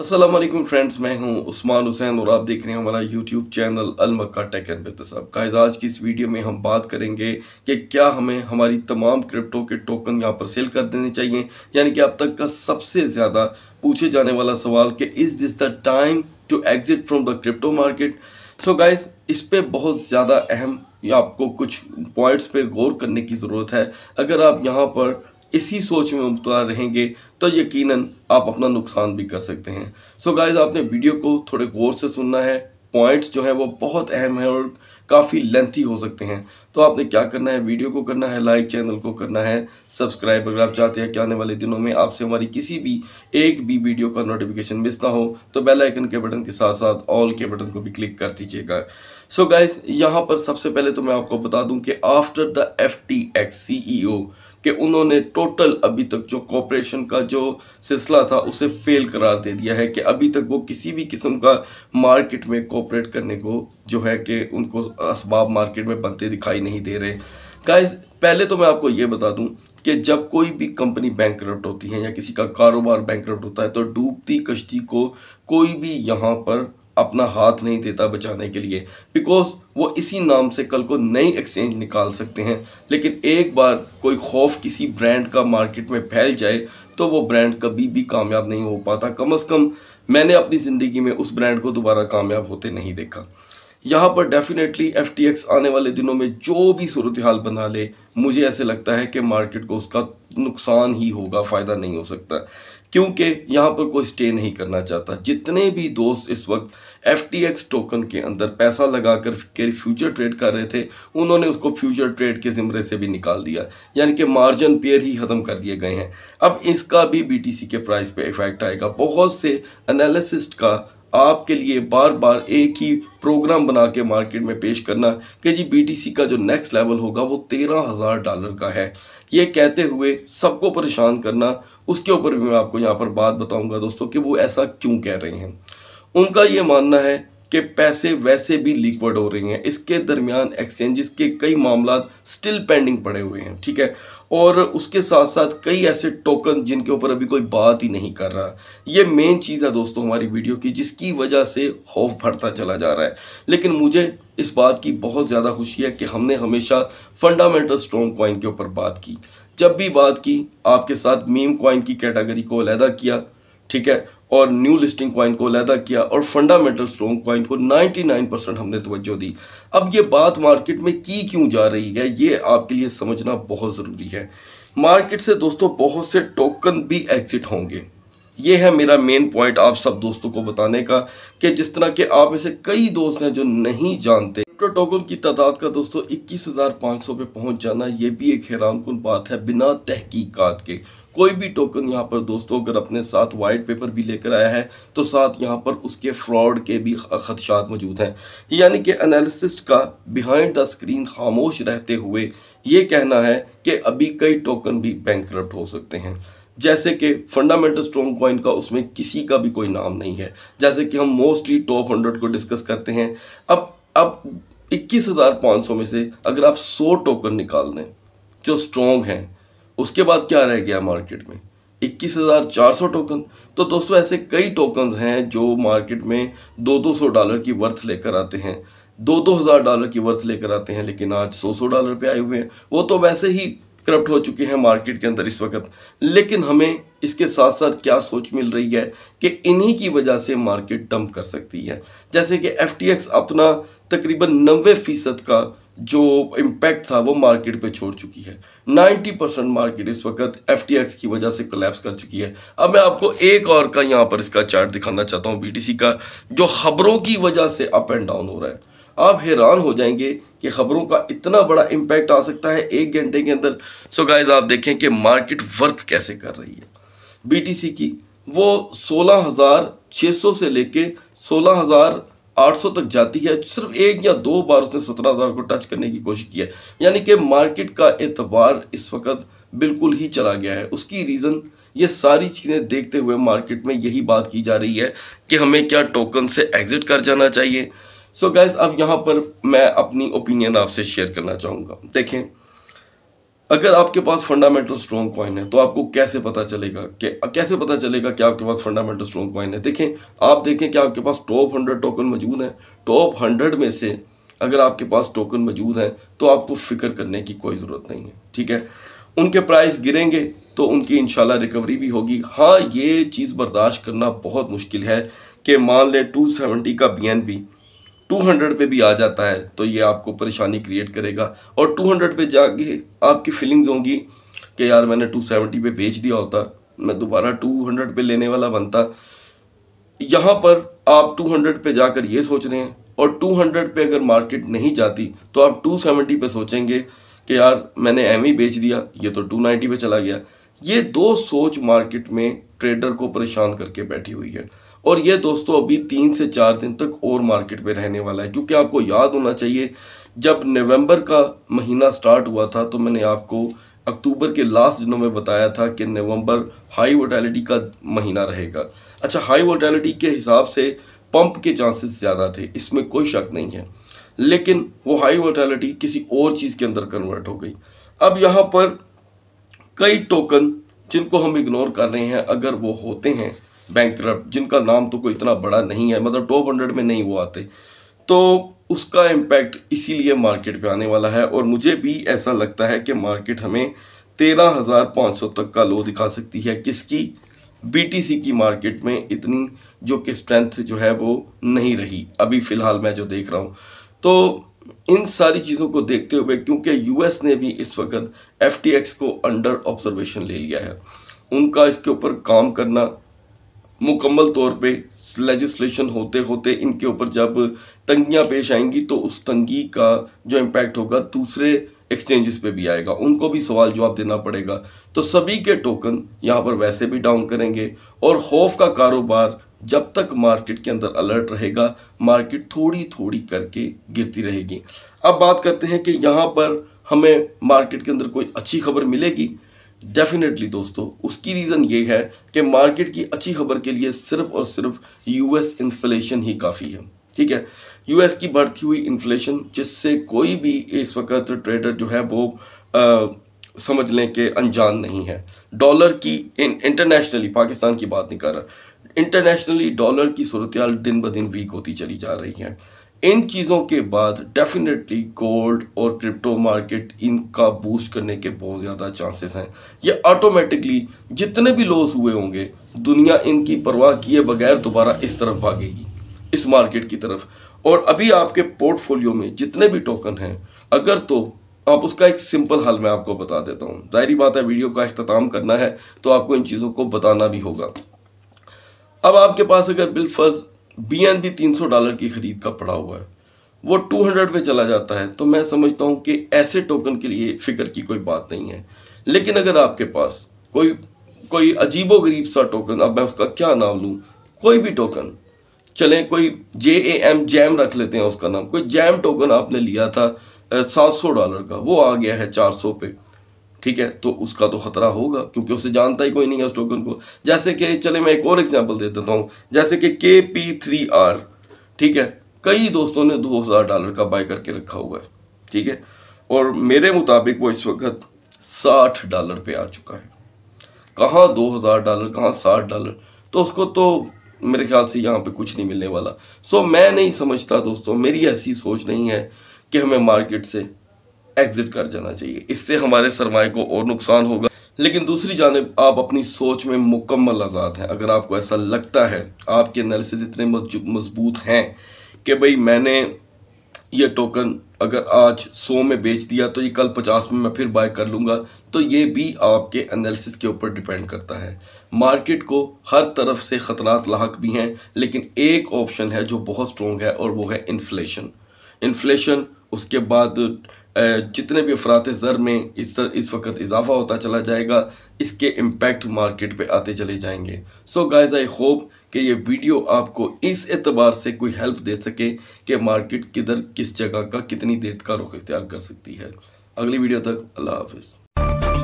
Aslam friends मैं हूं उस्मान हुसैन और आप देख रहे हैं हमारा यूट्यूब चैनल अलमक्का टेक एंड बिजनेसअब काज आज की इस वीडियो में हम बात करेंगे कि क्या हमें हमारी तमाम क्रिप्टो के टोकन यहां पर सेल कर देने चाहिए यानी कि अब तक का सबसे ज़्यादा पूछे जाने वाला सवाल कि is this the time to exit from the crypto market so guys इस पर बहुत ज़्यादा अहम या आपको कुछ पॉइंट्स पे गौर करने की ज़रूरत है अगर आप यहाँ पर इसी सोच में मुबतला रहेंगे तो यकीनन आप अपना नुकसान भी कर सकते हैं सो so गाइज आपने वीडियो को थोड़े गौर से सुनना है पॉइंट्स जो हैं वो बहुत अहम हैं और काफ़ी लेंथी हो सकते हैं तो आपने क्या करना है वीडियो को करना है लाइक चैनल को करना है सब्सक्राइब अगर आप चाहते हैं कि आने वाले दिनों में आपसे हमारी किसी भी एक भी वीडियो का नोटिफिकेशन मिस ना हो तो बेल आइकन के बटन के साथ साथ ऑल के बटन को भी क्लिक कर दीजिएगा सो गाइज यहाँ पर सबसे पहले तो मैं आपको बता दूँ कि after the F T X C E O कि उन्होंने टोटल अभी तक जो कॉपरेशन का जो सिलसिला था उसे फेल करार दे दिया है कि अभी तक वो किसी भी किस्म का मार्केट में कॉपरेट करने को जो है कि उनको इसबाब मार्केट में बनते दिखाई नहीं दे रहे गाइज पहले तो मैं आपको ये बता दूँ कि जब कोई भी कंपनी बैंक होती है या किसी का कारोबार बैंक होता है तो डूबती कश्ती को कोई भी यहाँ पर अपना हाथ नहीं देता बचाने के लिए बिकॉज वो इसी नाम से कल को नई एक्सचेंज निकाल सकते हैं लेकिन एक बार कोई खौफ किसी ब्रांड का मार्केट में फैल जाए तो वो ब्रांड कभी भी कामयाब नहीं हो पाता कम अज़ कम मैंने अपनी ज़िंदगी में उस ब्रांड को दोबारा कामयाब होते नहीं देखा यहाँ पर डेफिनेटली एफ आने वाले दिनों में जो भी सूरत हाल बना ले मुझे ऐसे लगता है कि मार्केट को उसका नुकसान ही होगा फ़ायदा नहीं हो सकता क्योंकि यहाँ पर कोई स्टे नहीं करना चाहता जितने भी दोस्त इस वक्त एफ टोकन के अंदर पैसा लगा कर के फ्यूचर ट्रेड कर रहे थे उन्होंने उसको फ्यूचर ट्रेड के ज़िमरे से भी निकाल दिया यानी कि मार्जिन पेयर ही ख़त्म कर दिए गए हैं अब इसका भी सी के प्राइस पे इफ़ेक्ट आएगा बहुत से एनालिसिस्ट का आपके लिए बार बार एक ही प्रोग्राम बना के मार्केट में पेश करना कि जी बीटीसी का जो नेक्स्ट लेवल होगा वो तेरह हज़ार डॉलर का है ये कहते हुए सबको परेशान करना उसके ऊपर भी मैं आपको यहाँ पर बात बताऊँगा दोस्तों कि वो ऐसा क्यों कह रहे हैं उनका ये मानना है कि पैसे वैसे भी लिक्विड हो रहे हैं इसके दरमियान एक्सचेंजेस के कई मामला स्टिल पेंडिंग पड़े हुए हैं ठीक है और उसके साथ साथ कई ऐसे टोकन जिनके ऊपर अभी कोई बात ही नहीं कर रहा ये मेन चीज़ है दोस्तों हमारी वीडियो की जिसकी वजह से खौफ भरता चला जा रहा है लेकिन मुझे इस बात की बहुत ज़्यादा खुशी है कि हमने हमेशा फंडामेंटल स्ट्रॉन्ग कॉइन के ऊपर बात की जब भी बात की आपके साथ मीम कॉइन की कैटेगरी को अलहदा किया ठीक है और न्यू लिस्टिंग क्वाइन को लहदा किया और फंडामेंटल स्ट्रॉन्ग क्वाइन को 99 परसेंट हमने तवज्जो दी अब ये बात मार्केट में की क्यों जा रही है ये आपके लिए समझना बहुत ज़रूरी है मार्केट से दोस्तों बहुत से टोकन भी एग्जिट होंगे ये है मेरा मेन पॉइंट आप सब दोस्तों को बताने का कि जिस तरह के आप में से कई दोस्त हैं जो नहीं जानते क्रिप्टो टोकन की तादाद का दोस्तों 21,500 पे पहुंच जाना ये भी एक हैरान कन बात है बिना तहकीकात के कोई भी टोकन यहाँ पर दोस्तों अगर अपने साथ वाइट पेपर भी लेकर आया है तो साथ यहाँ पर उसके फ्रॉड के भी खदशात मौजूद हैं यानी कि एनालिसिस्ट का बिहाइंड द स्क्रीन खामोश रहते हुए ये कहना है कि अभी कई टोकन भी बैंक हो सकते हैं जैसे कि फंडामेंटल स्ट्रॉन्ग कॉइन का उसमें किसी का भी कोई नाम नहीं है जैसे कि हम मोस्टली टॉप हंड्रेड को डिस्कस करते हैं अब अब इक्कीस हज़ार पाँच सौ में से अगर आप सौ टोकन निकाल दें जो स्ट्रॉन्ग हैं उसके बाद क्या रह गया मार्केट में इक्कीस हज़ार चार सौ टोकन तो दोस्तों ऐसे कई टोकन हैं जो मार्केट में दो दो सौ डॉलर की वर्थ लेकर आते हैं दो दो हज़ार डॉलर की वर्थ लेकर आते हैं लेकिन आज सौ सौ डॉलर पे आए हुए हैं वो तो वैसे ही करप्ट हो चुके हैं मार्केट के अंदर इस वक्त लेकिन हमें इसके साथ साथ क्या सोच मिल रही है कि इन्हीं की वजह से मार्केट डंप कर सकती है जैसे कि एफ अपना तकरीबन नबे फ़ीसद का जो इम्पैक्ट था वो मार्केट पे छोड़ चुकी है 90 परसेंट मार्केट इस वक्त एफ की वजह से कोलेप्स कर चुकी है अब मैं आपको एक और का यहाँ पर इसका चार्ट दिखाना चाहता हूँ बी का जो खबरों की वजह से अप एंड डाउन हो रहा है आप हैरान हो जाएंगे कि ख़बरों का इतना बड़ा इम्पैक्ट आ सकता है एक घंटे के अंदर सो गाइज आप देखें कि मार्केट वर्क कैसे कर रही है बी की वो 16,600 से लेके 16,800 तक जाती है सिर्फ एक या दो बार उसने 17,000 को टच करने की कोशिश की है यानी कि मार्केट का एतबार इस वक्त बिल्कुल ही चला गया है उसकी रीज़न ये सारी चीज़ें देखते हुए मार्केट में यही बात की जा रही है कि हमें क्या टोकन से एग्ज़िट कर जाना चाहिए सो so गैस अब यहाँ पर मैं अपनी ओपिनियन आपसे शेयर करना चाहूँगा देखें अगर आपके पास फंडामेंटल स्ट्रॉन्ग कॉइन है तो आपको कैसे पता चलेगा कि कैसे पता चलेगा कि आपके पास फंडामेंटल स्ट्रॉन्ग कॉइन है देखें आप देखें कि आपके पास टॉप हंड्रेड टोकन मौजूद हैं टॉप हंड्रेड में से अगर आपके पास टोकन मौजूद हैं तो आपको फिक्र करने की कोई ज़रूरत नहीं है ठीक है उनके प्राइस गिरेंगे तो उनकी इनशाला रिकवरी भी होगी हाँ ये चीज़ बर्दाश्त करना बहुत मुश्किल है कि मान लें टू सेवेंटी का बी 200 पे भी आ जाता है तो ये आपको परेशानी क्रिएट करेगा और 200 पे जाके आपकी फीलिंग्स होंगी कि यार मैंने 270 पे बेच दिया होता मैं दोबारा 200 पे लेने वाला बनता यहाँ पर आप 200 पे जाकर ये सोच रहे हैं और 200 पे अगर मार्केट नहीं जाती तो आप 270 पे सोचेंगे कि यार मैंने एम ही बेच दिया ये तो नाइन्टी पर चला गया ये दो सोच मार्केट में ट्रेडर को परेशान करके बैठी हुई है और ये दोस्तों अभी तीन से चार दिन तक और मार्केट में रहने वाला है क्योंकि आपको याद होना चाहिए जब नवंबर का महीना स्टार्ट हुआ था तो मैंने आपको अक्टूबर के लास्ट दिनों में बताया था कि नवंबर हाई वोटैलिटी का महीना रहेगा अच्छा हाई वोटैलिटी के हिसाब से पंप के चांसेस ज़्यादा थे इसमें कोई शक नहीं है लेकिन वो हाई वोटैलिटी किसी और चीज़ के अंदर कन्वर्ट हो गई अब यहाँ पर कई टोकन जिनको हम इग्नोर कर रहे हैं अगर वो होते हैं बैंक जिनका नाम तो कोई इतना बड़ा नहीं है मतलब टॉप हंड्रेड में नहीं वो आते तो उसका इम्पैक्ट इसीलिए मार्केट पे आने वाला है और मुझे भी ऐसा लगता है कि मार्केट हमें तेरह हज़ार पाँच सौ तक का लो दिखा सकती है किसकी बीटीसी की मार्केट में इतनी जो कि स्ट्रेंथ जो है वो नहीं रही अभी फ़िलहाल मैं जो देख रहा हूँ तो इन सारी चीज़ों को देखते हुए क्योंकि यूएस ने भी इस वक्त एफ को अंडर ऑब्जर्वेशन ले लिया है उनका इसके ऊपर काम करना मुकम्मल तौर पे लेजिस्लेशन होते होते इनके ऊपर जब तंगियां पेश आएंगी तो उस तंगी का जो इम्पैक्ट होगा दूसरे एक्सचेंजेस पे भी आएगा उनको भी सवाल जवाब देना पड़ेगा तो सभी के टोकन यहाँ पर वैसे भी डाउन करेंगे और खौफ का कारोबार जब तक मार्केट के अंदर अलर्ट रहेगा मार्केट थोड़ी थोड़ी करके गिरती रहेगी अब बात करते हैं कि यहाँ पर हमें मार्केट के अंदर कोई अच्छी खबर मिलेगी डेफिनेटली दोस्तों उसकी रीज़न ये है कि मार्केट की अच्छी खबर के लिए सिर्फ और सिर्फ यूएस इन्फ्लेशन ही काफ़ी है ठीक है यूएस की बढ़ती हुई इन्फ्लेशन जिससे कोई भी इस वक्त ट्रेडर जो है वो आ, समझ लें कि अनजान नहीं है डॉलर की इन इंटरनेशनली पाकिस्तान की बात नहीं कर रहा इंटरनेशनली डॉलर की सूरत दिन ब दिन वीक होती चली जा रही है इन चीज़ों के बाद डेफिनेटली गोल्ड और क्रिप्टो मार्केट इनका बूस्ट करने के बहुत ज़्यादा चांसेस हैं ये ऑटोमेटिकली जितने भी लॉस हुए होंगे दुनिया इनकी परवाह किए बगैर दोबारा इस तरफ भागेगी इस मार्केट की तरफ और अभी आपके पोर्टफोलियो में जितने भी टोकन हैं अगर तो आप उसका एक सिंपल हल मैं आपको बता देता हूँ जाहरी बात है वीडियो का अख्ताम करना है तो आपको इन चीज़ों को बताना भी होगा अब आपके पास अगर बिलफर्ज बी एन बी तीन डॉलर की खरीद का पड़ा हुआ है वो टू हंड्रेड पे चला जाता है तो मैं समझता हूँ कि ऐसे टोकन के लिए फिक्र की कोई बात नहीं है लेकिन अगर आपके पास कोई कोई अजीबो गरीब सा टोकन अब मैं उसका क्या नाम लूँ कोई भी टोकन चलें कोई जे ए एम जैम रख लेते हैं उसका नाम कोई जैम टोकन आपने लिया था सात सौ डॉलर का वो आ गया है चार सौ पे ठीक है तो उसका तो खतरा होगा क्योंकि उसे जानता ही कोई नहीं है उस टोकन को जैसे कि चले मैं एक और एग्जाम्पल दे देता हूँ जैसे कि के पी थ्री आर ठीक है कई दोस्तों ने दो हज़ार डॉलर का बाय करके रखा हुआ है ठीक है और मेरे मुताबिक वो इस वक्त साठ डॉलर पे आ चुका है कहाँ दो हज़ार डॉलर कहाँ साठ डॉलर तो उसको तो मेरे ख्याल से यहाँ पे कुछ नहीं मिलने वाला सो मैं नहीं समझता दोस्तों मेरी ऐसी सोच नहीं है कि हमें मार्केट से एग्जिट कर जाना चाहिए इससे हमारे सरमाए को और नुकसान होगा लेकिन दूसरी जानब आप अपनी सोच में मुकम्मल आज़ाद हैं अगर आपको ऐसा लगता है आपके एनालिसिस इतने मजबूत हैं कि भाई मैंने ये टोकन अगर आज सौ में बेच दिया तो ये कल पचास में मैं फिर बाय कर लूँगा तो ये भी आपके एनालिसिस के ऊपर डिपेंड करता है मार्केट को हर तरफ से ख़तरात लाक भी हैं लेकिन एक ऑप्शन है जो बहुत स्ट्रॉन्ग है और वो है इन्फ्लेशन इन्फ्लेशन उसके बाद जितने भी अफरात ज़र में इस तर, इस वक्त इजाफा होता चला जाएगा इसके इम्पेक्ट मार्केट पे आते चले जाएंगे सो गाइज आई होप कि ये वीडियो आपको इस एतबार से कोई हेल्प दे सके कि मार्केट किधर किस जगह का कितनी देर का रुख इख्तियार कर सकती है अगली वीडियो तक अल्लाह हाफिज़